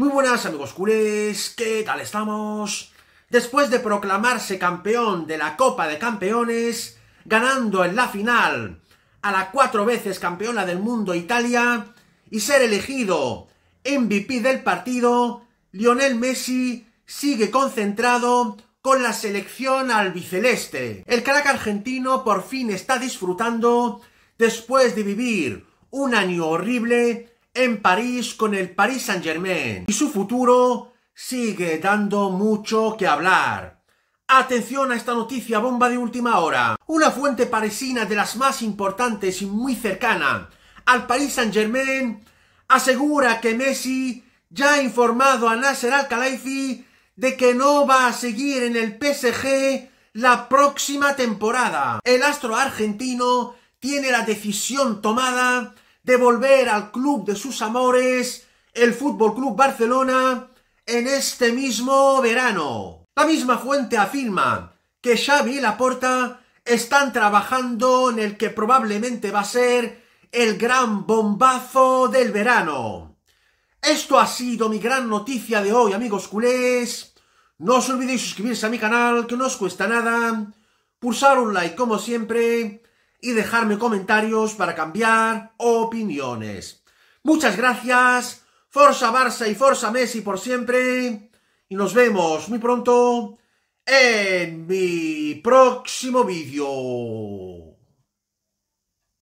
Muy buenas amigos culés, ¿qué tal estamos? Después de proclamarse campeón de la Copa de Campeones, ganando en la final a la cuatro veces campeona del mundo Italia y ser elegido MVP del partido, Lionel Messi sigue concentrado con la selección albiceleste. El crack argentino por fin está disfrutando después de vivir un año horrible en París con el Paris Saint-Germain y su futuro sigue dando mucho que hablar. Atención a esta noticia bomba de última hora. Una fuente parisina de las más importantes y muy cercana al Paris Saint-Germain asegura que Messi ya ha informado a Nasser Al-Khelaifi de que no va a seguir en el PSG la próxima temporada. El astro argentino tiene la decisión tomada de volver al club de sus amores, el Fútbol Club Barcelona, en este mismo verano. La misma fuente afirma que Xavi y Laporta están trabajando en el que probablemente va a ser el gran bombazo del verano. Esto ha sido mi gran noticia de hoy, amigos culés. No os olvidéis suscribirse a mi canal, que no os cuesta nada. Pulsar un like, como siempre y dejarme comentarios para cambiar opiniones. Muchas gracias, Forza Barça y Forza Messi por siempre, y nos vemos muy pronto en mi próximo vídeo.